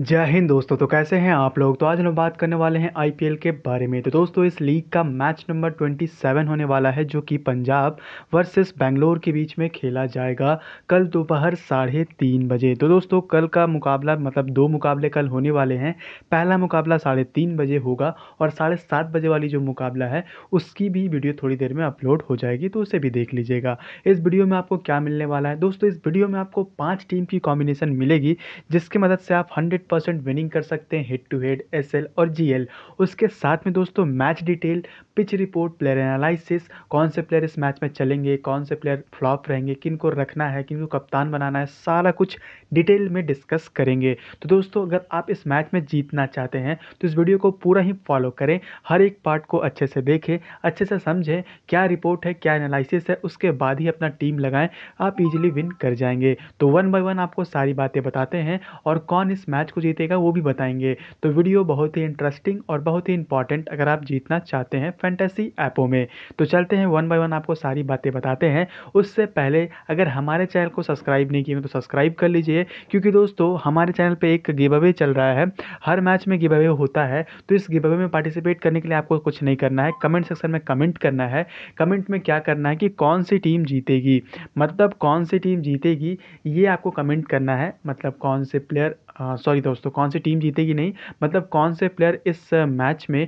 जय हिंद दोस्तों तो कैसे हैं आप लोग तो आज हम बात करने वाले हैं आईपीएल के बारे में तो दोस्तों इस लीग का मैच नंबर 27 होने वाला है जो कि पंजाब वर्सेस बेंगलोर के बीच में खेला जाएगा कल दोपहर साढ़े तीन बजे तो दोस्तों कल का मुकाबला मतलब दो मुकाबले कल होने वाले हैं पहला मुकाबला साढ़े तीन बजे होगा और साढ़े सात बजे वाली जो मुकाबला है उसकी भी वीडियो थोड़ी देर में अपलोड हो जाएगी तो उसे भी देख लीजिएगा इस वीडियो में आपको क्या मिलने वाला है दोस्तों इस वीडियो में आपको पाँच टीम की कॉम्बिनेशन मिलेगी जिसकी मदद से आप हंड्रेड परसेंट विनिंग कर सकते हैं हेड टू हेड एस और जी उसके साथ में दोस्तों match detail pitch report player analysis कौन से प्लेयर इस मैच में चलेंगे कौन से प्लेयर फ्लॉप रहेंगे किन को रखना है किन को कप्तान बनाना है सारा कुछ डिटेल में डिस्कस करेंगे तो दोस्तों अगर आप इस मैच में जीतना चाहते हैं तो इस वीडियो को पूरा ही फॉलो करें हर एक पार्ट को अच्छे से देखें अच्छे से समझें क्या रिपोर्ट है क्या एनालिसिस है उसके बाद ही अपना टीम लगाएं आप इजीली विन कर जाएंगे तो वन बाय वन आपको सारी बातें बताते हैं और कौन इस मैच किसको जीतेगा वो भी बताएंगे तो वीडियो बहुत ही इंटरेस्टिंग और बहुत ही इंपॉर्टेंट अगर आप जीतना चाहते हैं फैंटेसी ऐपों में तो चलते हैं वन बाय वन आपको सारी बातें बताते हैं उससे पहले अगर हमारे चैनल को सब्सक्राइब नहीं किए तो सब्सक्राइब कर लीजिए क्योंकि दोस्तों हमारे चैनल पर एक गिव अवे चल रहा है हर मैच में गिव अवे होता है तो इस गिव अवे में पार्टिसिपेट करने के लिए आपको कुछ नहीं करना है कमेंट सेक्शन में कमेंट करना है कमेंट में क्या करना है कि कौन सी टीम जीतेगी मतलब कौन सी टीम जीतेगी ये आपको कमेंट करना है मतलब कौन से प्लेयर सॉरी हाँ, दोस्तों कौन सी टीम जीतेगी नहीं मतलब कौन से प्लेयर इस मैच में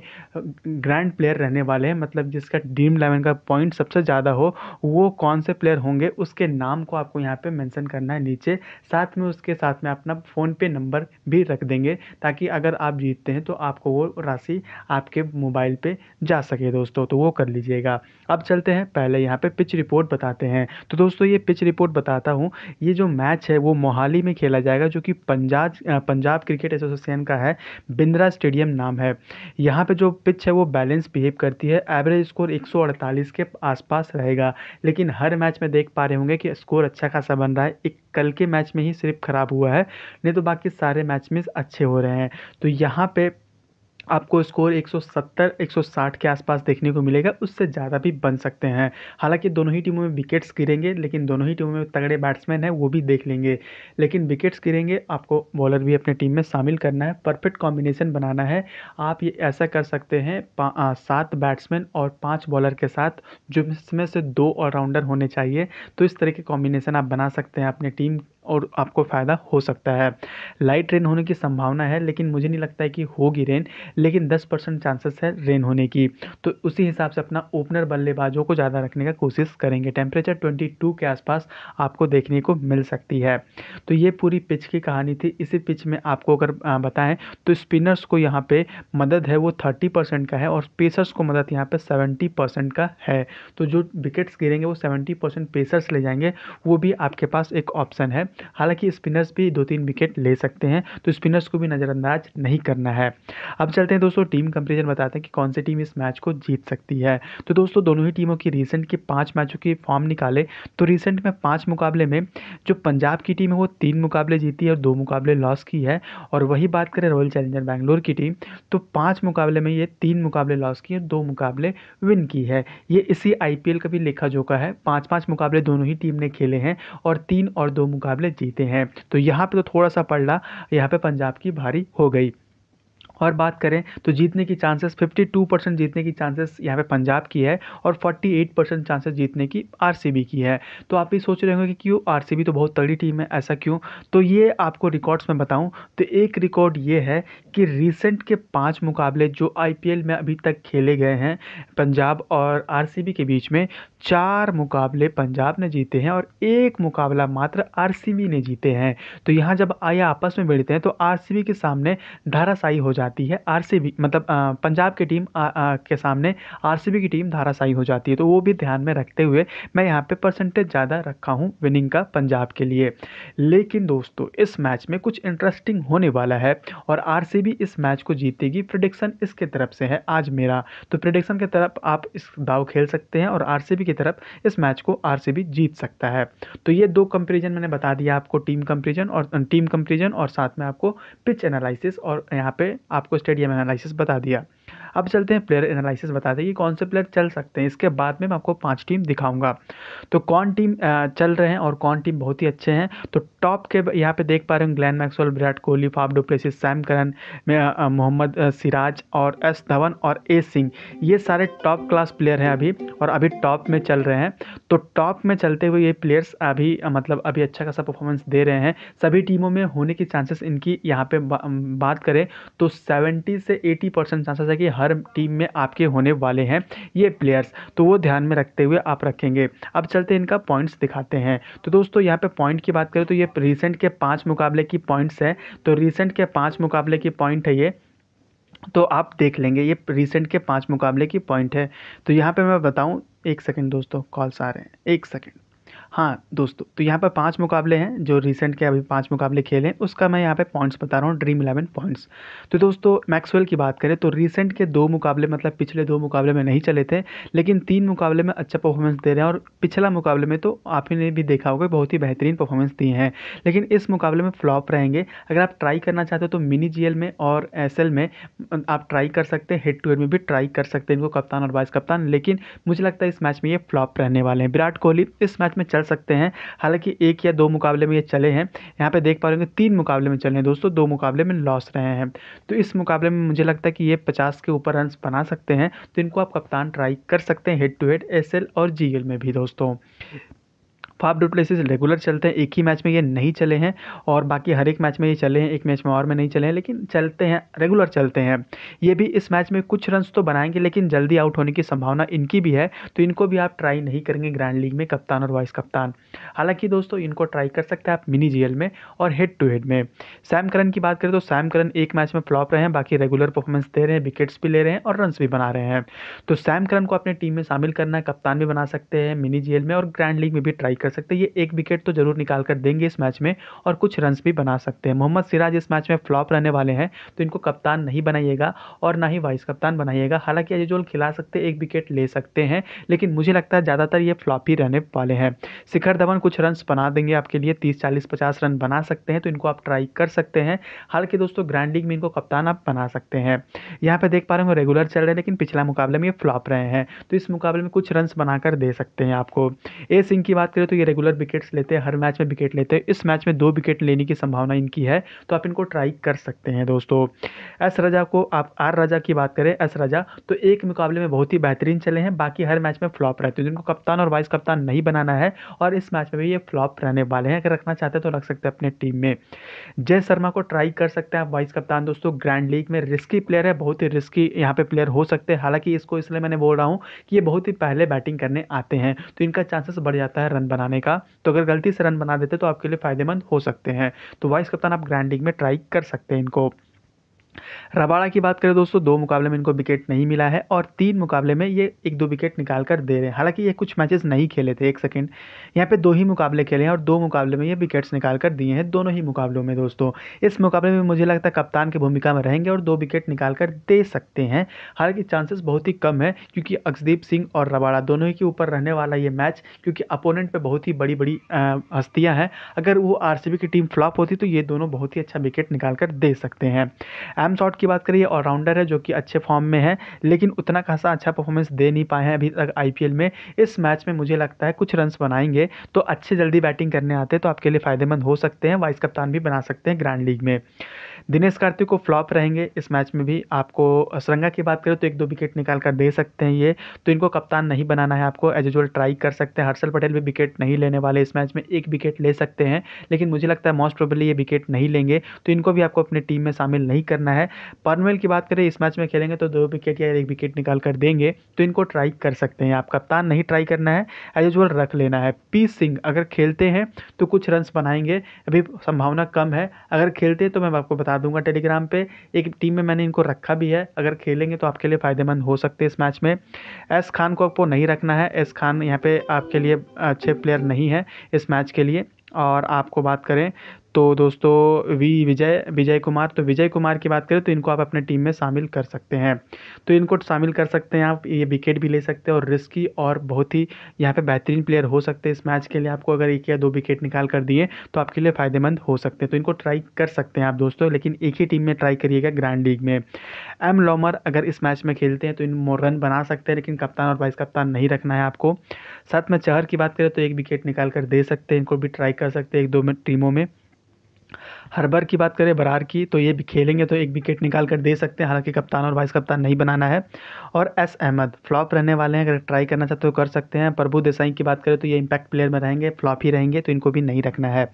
ग्रैंड प्लेयर रहने वाले हैं मतलब जिसका ड्रीम इलेवन का पॉइंट सबसे ज़्यादा हो वो कौन से प्लेयर होंगे उसके नाम को आपको यहाँ पे मेंशन करना है नीचे साथ में उसके साथ में अपना फ़ोन पे नंबर भी रख देंगे ताकि अगर आप जीतते हैं तो आपको वो राशि आपके मोबाइल पर जा सके दोस्तों तो वो कर लीजिएगा अब चलते हैं पहले यहाँ पर पिच रिपोर्ट बताते हैं तो दोस्तों ये पिच रिपोर्ट बताता हूँ ये जो मैच है वो मोहाली में खेला जाएगा जो कि पंजाब पंजाब क्रिकेट एसोसिएशन का है बिंद्रा स्टेडियम नाम है यहाँ पे जो पिच है वो बैलेंस बिहेव करती है एवरेज स्कोर 148 के आसपास रहेगा लेकिन हर मैच में देख पा रहे होंगे कि स्कोर अच्छा खासा बन रहा है एक कल के मैच में ही सिर्फ खराब हुआ है नहीं तो बाकी सारे मैच में अच्छे हो रहे हैं तो यहाँ पर आपको स्कोर 170 160 के आसपास देखने को मिलेगा उससे ज़्यादा भी बन सकते हैं हालांकि दोनों ही टीमों में विकेट्स गिरेंगे लेकिन दोनों ही टीमों में तगड़े बैट्समैन हैं वो भी देख लेंगे लेकिन विकेट्स गिरेंगे आपको बॉलर भी अपने टीम में शामिल करना है परफेक्ट कॉम्बिनेशन बनाना है आप ये ऐसा कर सकते हैं सात बैट्समैन और पाँच बॉलर के साथ जिसमें से दो ऑलराउंडर होने चाहिए तो इस तरह के कॉम्बिनेशन आप बना सकते हैं अपने टीम और आपको फ़ायदा हो सकता है लाइट रेन होने की संभावना है लेकिन मुझे नहीं लगता है कि होगी रेन लेकिन दस परसेंट चांसेस है रेन होने की तो उसी हिसाब से अपना ओपनर बल्लेबाजों को ज़्यादा रखने का कोशिश करेंगे टेम्परेचर ट्वेंटी टू के आसपास आपको देखने को मिल सकती है तो ये पूरी पिच की कहानी थी इसी पिच में आपको अगर बताएं तो स्पिनर्स को यहाँ पर मदद है वो थर्टी परसेंट का है और पेसर्स को मदद यहाँ पर सेवेंटी परसेंट का है तो जो विकेट्स गिरेंगे वो सेवेंटी परसेंट पेसर्स ले जाएंगे वो भी आपके पास एक ऑप्शन है हालांकि स्पिनर्स भी दो तीन विकेट ले सकते हैं तो स्पिनर्स को भी नज़रअंदाज नहीं करना है अब चलते हैं दोस्तों टीम कंपेरिजन बताते हैं कि कौन सी टीम इस मैच को जीत सकती है तो दोस्तों दोनों ही टीमों की रिसेंट के पाँच मैचों की फॉर्म निकाले तो रिसेंट में पाँच मुकाबले में जो पंजाब की टीम है वो तीन मुकाबले जीती है और दो मुकाबले लॉस की है और वही बात करें रॉयल चैलेंजर बैंगलोर की टीम तो पाँच मुकाबले में ये तीन मुकाबले लॉस की और दो मुकाबले विन की है ये इसी आई का भी लेखा जोखा है पाँच पाँच मुकाबले दोनों ही टीम ने खेले हैं और तीन और दो मुकाबले जीते हैं तो यहाँ पर तो थोड़ा सा पलड़ा यहाँ पर पंजाब की भारी हो गई और बात करें तो जीतने की चांसेस 52 परसेंट जीतने की चांसेस यहाँ पे पंजाब की है और 48 परसेंट चांसेस जीतने की आरसीबी की है तो आप ये सोच रहे होंगे कि क्यों आरसीबी तो बहुत तगड़ी टीम है ऐसा क्यों तो ये आपको रिकॉर्ड्स में बताऊँ तो एक रिकॉर्ड ये है कि रिसेंट के पाँच मुकाबले जो आई में अभी तक खेले गए हैं पंजाब और आर के बीच में चार मुकाबले पंजाब ने जीते हैं और एक मुकाबला मात्र आर ने जीते हैं तो यहाँ जब आया आपस में बैठते हैं तो आर के सामने धाराशाही हो जाता जाती है आरसीबी मतलब पंजाब की टीम के सामने आरसीबी की टीम धाराशाही हो जाती है तो वो भी ध्यान में रखते हुए मैं यहाँ पे परसेंटेज ज़्यादा रखा हूँ विनिंग का पंजाब के लिए लेकिन दोस्तों इस मैच में कुछ इंटरेस्टिंग होने वाला है और आर इस मैच को जीतेगी प्रडिक्शन इसके तरफ से है आज मेरा तो प्रडिक्शन की तरफ आप इस दाव खेल सकते हैं और आर की तरफ इस मैच को आर जीत सकता है तो ये दो कंपेरिजन मैंने बता दिया आपको टीम कंपेरिजन और टीम कंपेरिजन और साथ में आपको पिच एनालिसिस और यहाँ पे आप आपको स्टेडियम एनालिसिस बता दिया अब चलते हैं प्लेयर एनालिसिस बताते हैं कि कौन से प्लेयर चल सकते हैं इसके बाद में मैं आपको पाँच टीम दिखाऊंगा तो कौन टीम चल रहे हैं और कौन टीम बहुत ही अच्छे हैं तो टॉप के यहाँ पे देख पा रहे हैं Glenn Maxwell Virat Kohli Faf du Plessis Sam Curran Mohammed Siraj और एस धवन और ए सिंह ये सारे टॉप क्लास प्लेयर हैं अभी और अभी टॉप में चल रहे हैं तो टॉप में चलते हुए ये प्लेयर्स अभी मतलब अभी अच्छा खासा परफॉर्मेंस दे रहे हैं सभी टीमों में होने की चांसेस इनकी यहाँ पे बात करें तो सेवेंटी से एटी परसेंट चांसेस है कि हर टीम में आपके होने वाले हैं ये प्लेयर्स तो वो ध्यान में रखते हुए आप रखेंगे अब चलते इनका पॉइंट्स दिखाते हैं तो दोस्तों यहाँ पे पॉइंट की बात करें तो ये रिसेंट के पाँच मुकाबले की पॉइंट्स है तो रिसेंट के पाँच मुकाबले की पॉइंट है ये तो आप देख लेंगे ये रिसेंट के पाँच मुकाबले की पॉइंट है तो यहाँ पर मैं बताऊँ एक सेकेंड दोस्तों कॉल्स आ रहे हैं एक सेकेंड हाँ दोस्तों तो यहाँ पर पाँच मुकाबले हैं जो रिसेंट के अभी पाँच मुकाबले खेले हैं उसका मैं यहाँ पे पॉइंट्स बता रहा हूँ ड्रीम इलेवन पॉइंट्स तो दोस्तों मैक्सवेल की बात करें तो रिसेंट के दो मुकाबले मतलब पिछले दो मुकाबले में नहीं चले थे लेकिन तीन मुकाबले में अच्छा परफॉर्मेंस दे रहे हैं और पिछला मुकाबले में तो आप ही भी देखा होगा बहुत ही बेहतरीन परफॉर्मेंस दिए हैं लेकिन इस मुकाबले में फ्लॉप रहेंगे अगर आप ट्राई करना चाहते हो तो मिनी जी में और एस में अं, आप ट्राई कर सकते हैं हेड टू हेड में भी ट्राई कर सकते हैं इनको कप्तान और वाइस कप्तान लेकिन मुझे लगता है इस मैच में ये फ्लॉप रहने वाले हैं विराट कोहली इस मैच में कर सकते हैं हालांकि एक या दो मुकाबले में ये चले हैं यहाँ पे देख पा रहे होंगे तीन मुकाबले में चले हैं दोस्तों दो मुकाबले में लॉस रहे हैं तो इस मुकाबले में मुझे लगता है कि ये पचास के ऊपर रन बना सकते हैं तो इनको आप कप्तान ट्राई कर सकते हैं हेड टू हेड एस और जी में भी दोस्तों फाफ डू प्लेसिस रेगुलर चलते हैं एक ही मैच में ये नहीं चले हैं और बाकी हर एक मैच में ये चले हैं एक मैच में और में नहीं चले हैं लेकिन चलते हैं रेगुलर चलते हैं ये भी इस मैच में कुछ रन तो बनाएंगे लेकिन जल्दी आउट होने की संभावना इनकी भी है तो इनको भी आप ट्राई नहीं करेंगे ग्रैंड लीग में कप्तान और वाइस कप्तान हालांकि दोस्तों इनको ट्राई कर सकते हैं आप मिनी जी में और हेड टू हेड में सैम करन की बात करें तो सैम करन एक मैच में फ्लॉप रहे हैं बाकी रेगुलर परफॉर्मेंस दे रहे हैं विकेट्स भी ले रहे हैं और रन भी बना रहे हैं तो सैम करन को अपने टीम में शामिल करना कप्तान भी बना सकते हैं मिनी जी में और ग्रैंड लीग में भी ट्राई कर कर सकते हैं ये एक विकेट तो जरूर निकाल कर देंगे इस मैच में और कुछ रन्स भी बना सकते हैं मोहम्मद सिराज इस मैच में फ्लॉप रहने वाले हैं तो इनको कप्तान नहीं बनाइएगा और ना ही वाइस कप्तान बनाइएगा हालांकि अजोल खिला सकते एक विकेट ले सकते हैं लेकिन मुझे लगता है ज़्यादातर ये फ्लॉप ही रहने वाले हैं शिखर धवन कुछ रन्स बना देंगे आपके लिए तीस चालीस पचास रन बना सकते हैं तो इनको आप ट्राई कर सकते हैं हालांकि दोस्तों ग्रैंड लीग में इनको कप्तान आप बना सकते हैं यहाँ पर देख पा रहे हैं रेगुलर चल रहे हैं लेकिन पिछला मुकाबले में ये फ्लॉप रहे हैं तो इस मुकाबले में कुछ रन्स बनाकर दे सकते हैं आपको ए सिंह की बात करें तो ये रेगुलर विकेट्स लेते हैं हर मैच में विकेट लेते हैं इस मैच में दो विकेट लेने की संभावना इनकी है तो आप इनको ट्राई कर सकते हैं दोस्तों एस राजा को आप आर राजा की बात करें एस राजा तो एक मुकाबले में बहुत ही बेहतरीन चले हैं बाकी हर मैच में फ्लॉप रहते हैं जिनको कप्तान और वाइस कप्तान नहीं बनाना है और इस मैच में भी ये फ्लॉप रहने वाले हैं अगर रखना चाहते हैं तो रख सकते हैं अपने टीम में जय शर्मा को ट्राई कर सकते हैं आप वाइस कप्तान दोस्तों ग्रैंड लीग में रिस्की प्लेयर है बहुत ही रिस्की यहाँ पे प्लेयर हो सकते हैं हालांकि इसको इसलिए मैंने बोल रहा हूँ कि ये बहुत ही पहले बैटिंग करने आते हैं तो इनका चांसेस बढ़ जाता है रन बनाने बनाने का तो अगर गलती से रन बना देते तो आपके लिए फ़ायदेमंद हो सकते हैं तो वाइस कप्तान आप ग्रैंडिंग में ट्राई कर सकते हैं इनको रबाड़ा की बात करें दोस्तों दो मुकाबले में इनको विकेट नहीं मिला है और तीन मुकाबले में ये एक दो विकेट निकाल कर दे रहे हैं हालांकि ये कुछ मैचेस नहीं खेले थे एक सेकेंड यहाँ पे दो ही मुकाबले खेले हैं और दो मुकाबले में ये विकेट्स निकाल कर दिए हैं दोनों ही मुकाबलों में दोस्तों इस मुकाबले में मुझे लगता है कप्तान की भूमिका में रहेंगे और दो विकेट निकाल कर दे सकते हैं हालांकि चांसेस बहुत ही कम है क्योंकि अक्षदीप सिंह और रबाड़ा दोनों ही के ऊपर रहने वाला ये मैच क्योंकि अपोनेंट पर बहुत ही बड़ी बड़ी हस्तियाँ हैं अगर वो आर की टीम फ्लॉप होती तो ये दोनों बहुत ही अच्छा विकेट निकाल कर दे सकते हैं एम शॉट की बात करिए ऑलराउंडर है जो कि अच्छे फॉर्म में है लेकिन उतना खासा अच्छा परफॉर्मेंस दे नहीं पाए हैं अभी तक आई में इस मैच में मुझे लगता है कुछ रन्स बनाएंगे तो अच्छे जल्दी बैटिंग करने आते हैं तो आपके लिए फ़ायदेमंद हो सकते हैं वाइस कप्तान भी बना सकते हैं ग्रैंड लीग में दिनेश कार्तिक को फ्लॉप रहेंगे इस मैच में भी आपको श्रृंगा की बात करें तो एक दो विकेट निकाल कर दे सकते हैं ये तो इनको कप्तान नहीं बनाना है आपको एज यूजल ट्राई कर सकते हैं हर्षल पटेल भी विकेट नहीं लेने वाले इस मैच में एक विकेट ले सकते हैं लेकिन मुझे लगता है मोस्ट प्रोबली ये विकेट नहीं लेंगे तो इनको भी आपको अपनी टीम में शामिल नहीं करना है परमेल की बात करें इस मैच में खेलेंगे तो दो विकेट या एक विकेट निकाल कर देंगे तो इनको ट्राई कर सकते हैं आप कप्तान नहीं ट्राई करना है एज यूजल रख लेना है पी सिंह अगर खेलते हैं तो कुछ रन्स बनाएंगे अभी संभावना कम है अगर खेलते हैं तो मैं आपको बता दूंगा टेलीग्राम पे एक टीम में मैंने इनको रखा भी है अगर खेलेंगे तो आपके लिए फ़ायदेमंद हो सकते हैं इस मैच में एस खान को आपको नहीं रखना है एस खान यहाँ पे आपके लिए अच्छे प्लेयर नहीं है इस मैच के लिए और आपको बात करें तो दोस्तों वी विजय विजय कुमार तो विजय कुमार की बात करें तो इनको आप अपने टीम में शामिल कर सकते हैं तो इनको शामिल कर सकते हैं आप ये विकेट भी ले सकते हैं और रिस्की और बहुत ही यहाँ पे बेहतरीन प्लेयर हो सकते हैं इस मैच के लिए आपको अगर एक या दो विकेट निकाल कर दिए तो आपके लिए फ़ायदेमंद हो सकते हैं तो इनको ट्राई कर सकते हैं आप दोस्तों लेकिन एक ही टीम में ट्राई करिएगा ग्रैंड लीग में एम लॉमर अगर इस मैच में खेलते हैं तो इन रन बना सकते हैं लेकिन कप्तान और वाइस कप्तान नहीं रखना है आपको साथ में चहर की बात करें तो एक विकेट निकाल कर दे सकते हैं इनको भी ट्राई कर सकते हैं एक दो टीमों में हरबर की बात करें बरार की तो ये भी खेलेंगे तो एक विकेट निकाल कर दे सकते हैं हालांकि कप्तान और वाइस कप्तान नहीं बनाना है और एस अहमद फ्लॉप रहने वाले हैं अगर ट्राई करना चाहते हो कर सकते हैं प्रभु देसाई की बात करें तो ये इम्पैक्ट प्लेयर में रहेंगे फ्लॉप ही रहेंगे तो इनको भी नहीं रखना है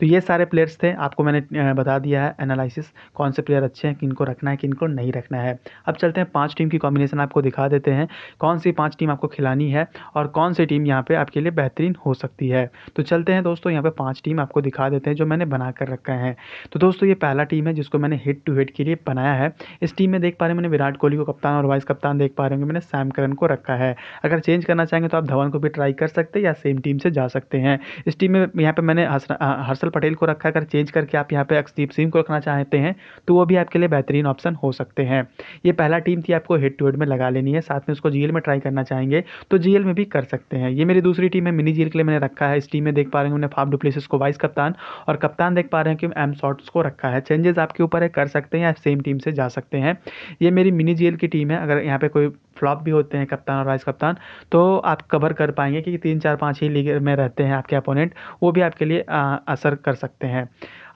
तो ये सारे प्लेयर्स थे आपको मैंने बता दिया है एनालिसिस कौन से प्लेयर अच्छे हैं किनको रखना है किनको नहीं रखना है अब चलते हैं पाँच टीम की कॉम्बिनेशन आपको दिखा देते हैं कौन सी पाँच टीम आपको खिलानी है और कौन सी टीम यहाँ पर आपके लिए बेहतरीन हो सकती है तो चलते हैं दोस्तों यहाँ पर पाँच टीम आपको दिखा देते हैं जो मैंने बना कर रखे हैं तो दोस्तों ये पहला टीम है जिसको मैंने हेड टू हेड के लिए बनाया है इस टीम में देख पा रहे हैं मैंने विराट कोहली को कप्तान और वाइस कप्तान देख पा रहे होंगे मैंने सैम करन को रखा है अगर चेंज करना चाहेंगे तो आप धवन को भी ट्राई कर सकते हैं या सेम टीम से जा सकते हैं इस टीम में यहाँ पर मैंने हर्षल पटेल को रखा अगर चेंज करके आप यहाँ पर अक्षदीप सिंह को रखना चाहते हैं तो वो भी आपके लिए बेहतरीन ऑप्शन हो सकते हैं ये पहला टीम थी आपको हेड टू हेड में लगा लेनी है साथ में उसको जीएल में ट्राई करना चाहेंगे तो जीएल में भी कर सकते हैं ये मेरी दूसरी टीम है मिनी जीएल के लिए मैंने रखा है इस टीम में देख पा रहे हैं फाफ डुप्लेसिस को वाइस कप्तान और कप्तान देख पा रहे हैं कि टाइम शॉट्स को रखा है चेंजेस आपके ऊपर है कर सकते हैं या सेम टीम से जा सकते हैं ये मेरी मिनी जी की टीम है अगर यहाँ पे कोई फ्लॉप भी होते हैं कप्तान और वाइस कप्तान तो आप कवर कर पाएंगे क्योंकि तीन चार पाँच ही लीग में रहते हैं आपके अपोनेंट वो भी आपके लिए आ, असर कर सकते हैं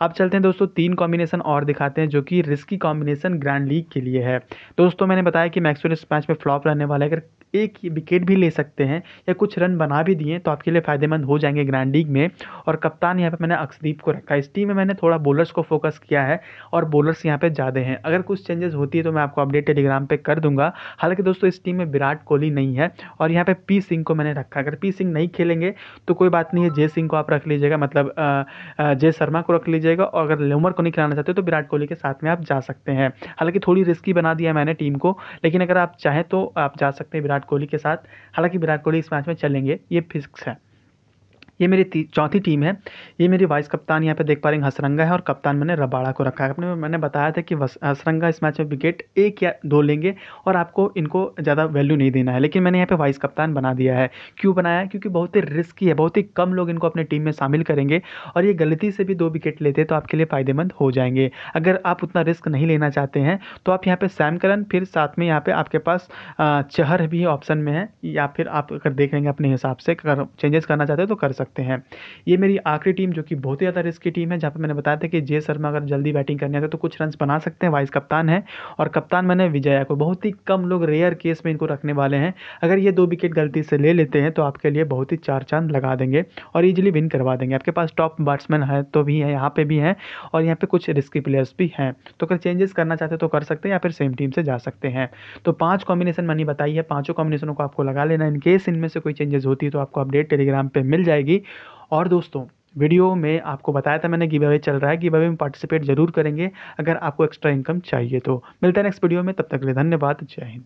अब चलते हैं दोस्तों तीन कॉम्बिनेशन और दिखाते हैं जो कि रिस्की कॉम्बिनेशन ग्रैंड लीग के लिए है दोस्तों मैंने बताया कि मैक्सवेल इस मैच में फ्लॉप रहने वाला है अगर एक विकेट भी ले सकते हैं या कुछ रन बना भी दिए तो आपके लिए फ़ायदेमंद हो जाएंगे ग्रैंड लीग में और कप्तान यहाँ पर मैंने अक्षदीप को रखा इस टीम में मैंने थोड़ा बॉलर्स को फोकस किया है और बॉलर्स यहाँ पर ज़्यादा हैं अगर कुछ चेंजेस होती है तो मैं आपको अपडेट टेलीग्राम पर कर दूंगा हालांकि दोस्तों इस टीम में विराट कोहली नहीं है और यहाँ पर पी सिंह को मैंने रखा अगर पी सिंह नहीं खेलेंगे तो कोई बात नहीं है जय सिंह को आप रख लीजिएगा मतलब जय शर्मा को रख लीजिएगा जाएगा और अगर लेमर को नहीं खिलाना चाहते तो विराट कोहली के साथ में आप जा सकते हैं हालांकि थोड़ी रिस्की बना दिया मैंने टीम को लेकिन अगर आप चाहें तो आप जा सकते हैं विराट कोहली के साथ हालांकि विराट कोहली इस मैच में चलेंगे ये फिक्स है ये मेरी चौथी टीम है ये मेरी वाइस कप्तान यहाँ पे देख पा रहे हैं हसरंगा है और कप्तान मैंने रबाड़ा को रखा है अपने मैंने बताया था कि हसरंगा इस मैच में विकेट एक या दो लेंगे और आपको इनको ज़्यादा वैल्यू नहीं देना है लेकिन मैंने यहाँ पे वाइस कप्तान बना दिया है क्यों बनाया है क्योंकि बहुत ही रिस्की है बहुत ही कम लोग इनको अपने टीम में शामिल करेंगे और ये गलती से भी दो विकेट लेते तो आपके लिए फ़ायदेमंद हो जाएंगे अगर आप उतना रिस्क नहीं लेना चाहते हैं तो आप यहाँ पर सैम फिर साथ में यहाँ पर आपके पास चहर भी ऑप्शन में है या फिर आप अगर देख लेंगे अपने हिसाब से चेंजेस करना चाहते हो तो कर सकते सकते हैं ये मेरी आखिरी टीम जो कि बहुत ही ज़्यादा रिस्की टीम है जहाँ पर मैंने बताया था कि जे शर्मा अगर जल्दी बैटिंग करने आते तो कुछ रन बना सकते हैं वाइस कप्तान है और कप्तान मैंने विजया को बहुत ही कम लोग रेयर केस में इनको रखने वाले हैं अगर ये दो विकेट गलती से ले लेते हैं तो आपके लिए बहुत ही चार चांद लगा देंगे और ईजिली विन करवा देंगे आपके पास टॉप बैट्समैन है तो भी है यहाँ पर भी हैं और यहाँ पर कुछ रिस्की प्लेयर्स भी हैं तो अगर चेंजेस करना चाहते तो कर सकते हैं या फिर सेम टीम से जा सकते हैं तो पांच कॉम्बिनेशन मैंने बताई है पांचों कॉम्बिनेशनों को आपको लगा लेना इन केस इनमें से कोई चेंजेस होती है तो आपको अपडेट टेलीग्राम पर मिल जाएगी और दोस्तों वीडियो में आपको बताया था मैंने गिव अवे चल रहा है गिव अवे में पार्टिसिपेट जरूर करेंगे अगर आपको एक्स्ट्रा इनकम चाहिए तो मिलता है नेक्स्ट वीडियो में तब तक के लिए धन्यवाद जय हिंद